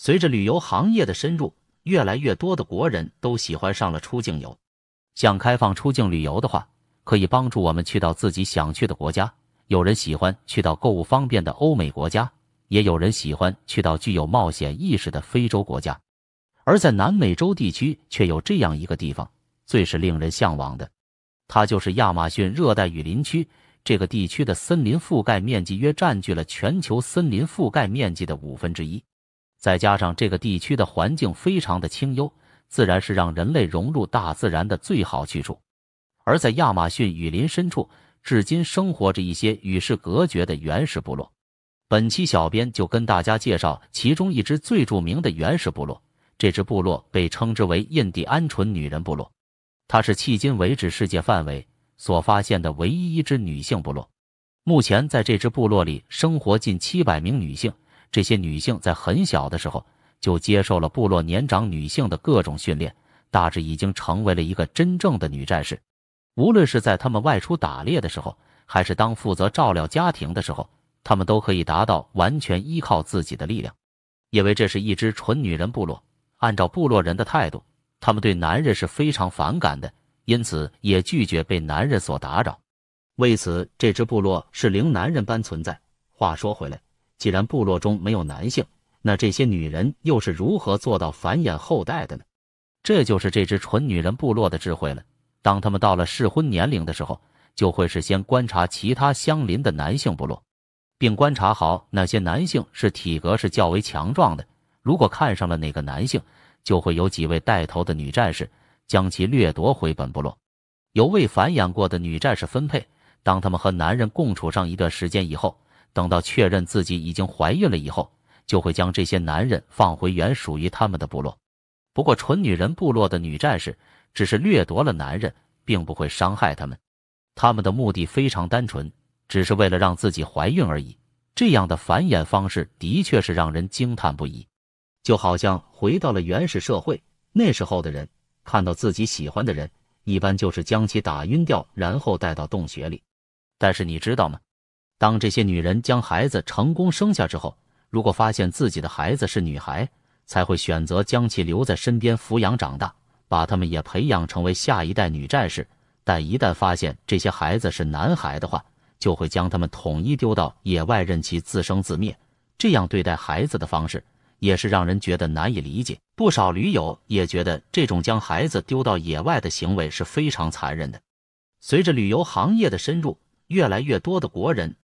随着旅游行业的深入，越来越多的国人都喜欢上了出境游。想开放出境旅游的话，可以帮助我们去到自己想去的国家。有人喜欢去到购物方便的欧美国家，也有人喜欢去到具有冒险意识的非洲国家。而在南美洲地区，却有这样一个地方最是令人向往的，它就是亚马逊热带雨林区。这个地区的森林覆盖面积约占据了全球森林覆盖面积的五分之一。再加上这个地区的环境非常的清幽，自然是让人类融入大自然的最好去处。而在亚马逊雨林深处，至今生活着一些与世隔绝的原始部落。本期小编就跟大家介绍其中一支最著名的原始部落，这支部落被称之为印第安纯女人部落，它是迄今为止世界范围所发现的唯一一支女性部落。目前，在这支部落里生活近七百名女性。这些女性在很小的时候就接受了部落年长女性的各种训练，大致已经成为了一个真正的女战士。无论是在他们外出打猎的时候，还是当负责照料家庭的时候，她们都可以达到完全依靠自己的力量。因为这是一支纯女人部落，按照部落人的态度，他们对男人是非常反感的，因此也拒绝被男人所打扰。为此，这支部落是零男人般存在。话说回来。既然部落中没有男性，那这些女人又是如何做到繁衍后代的呢？这就是这支纯女人部落的智慧了。当她们到了适婚年龄的时候，就会事先观察其他相邻的男性部落，并观察好那些男性是体格是较为强壮的。如果看上了哪个男性，就会有几位带头的女战士将其掠夺回本部落，由未繁衍过的女战士分配。当他们和男人共处上一段时间以后，等到确认自己已经怀孕了以后，就会将这些男人放回原属于他们的部落。不过，纯女人部落的女战士只是掠夺了男人，并不会伤害他们。他们的目的非常单纯，只是为了让自己怀孕而已。这样的繁衍方式的确是让人惊叹不已，就好像回到了原始社会。那时候的人看到自己喜欢的人，一般就是将其打晕掉，然后带到洞穴里。但是你知道吗？当这些女人将孩子成功生下之后，如果发现自己的孩子是女孩，才会选择将其留在身边抚养长大，把他们也培养成为下一代女战士。但一旦发现这些孩子是男孩的话，就会将他们统一丢到野外任其自生自灭。这样对待孩子的方式也是让人觉得难以理解。不少驴友也觉得这种将孩子丢到野外的行为是非常残忍的。随着旅游行业的深入，越来越多的国人。